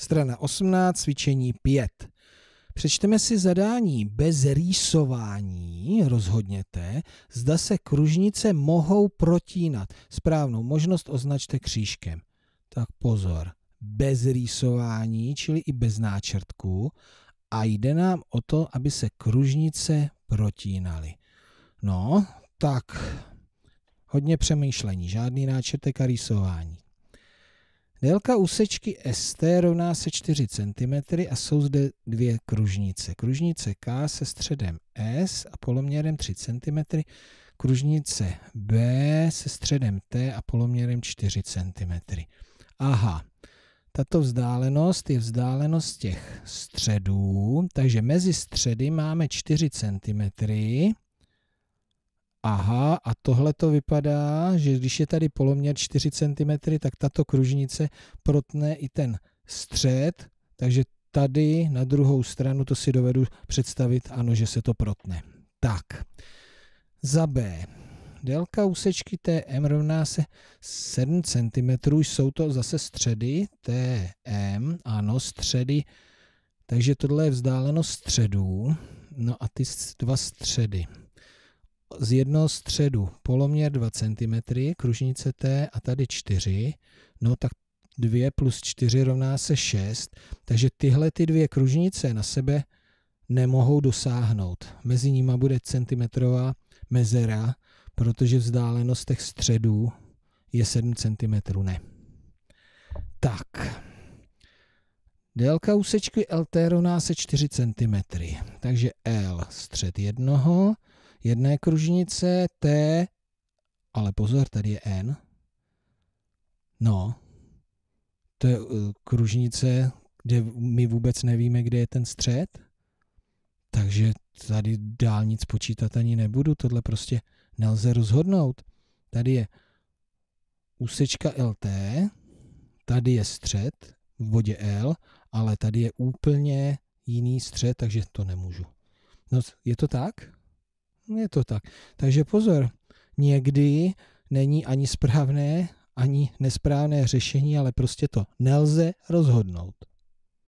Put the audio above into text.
Strana 18, cvičení 5. Přečteme si zadání bez rýsování, rozhodněte, zda se kružnice mohou protínat. Správnou možnost označte křížkem. Tak pozor, bez rýsování, čili i bez náčrtku a jde nám o to, aby se kružnice protínaly. No, tak hodně přemýšlení, žádný náčrtek a rýsování. Délka úsečky ST rovná se 4 cm a jsou zde dvě kružnice. Kružnice K se středem S a poloměrem 3 cm, kružnice B se středem T a poloměrem 4 cm. Aha, tato vzdálenost je vzdálenost těch středů, takže mezi středy máme 4 cm aha, a tohle to vypadá, že když je tady poloměr 4 cm, tak tato kružnice protne i ten střed, takže tady na druhou stranu to si dovedu představit, ano, že se to protne. Tak, za B. Délka úsečky TM rovná se 7 cm, jsou to zase středy TM, ano, středy, takže tohle je vzdálenost středů, no a ty dva středy z jednoho středu poloměr 2 cm, kružnice T a tady 4, no tak 2 plus 4 rovná se 6, takže tyhle ty dvě kružnice na sebe nemohou dosáhnout. Mezi nima bude centimetrová mezera, protože vzdálenost těch středů je 7 cm, ne. Tak. Délka úsečky LT rovná se 4 cm, takže L střed jednoho jedné kružnice T, ale pozor, tady je N. No, to je eh, kružnice, kde my vůbec nevíme, kde je ten střed. Takže tady dál nic počítat ani nebudu, tohle prostě nelze rozhodnout. Tady je úsečka LT, tady je střed v bodě L, ale tady je úplně jiný střed, takže to nemůžu. No, je to tak? No, je to tak. Takže pozor, někdy není ani správné, ani nesprávné řešení, ale prostě to nelze rozhodnout.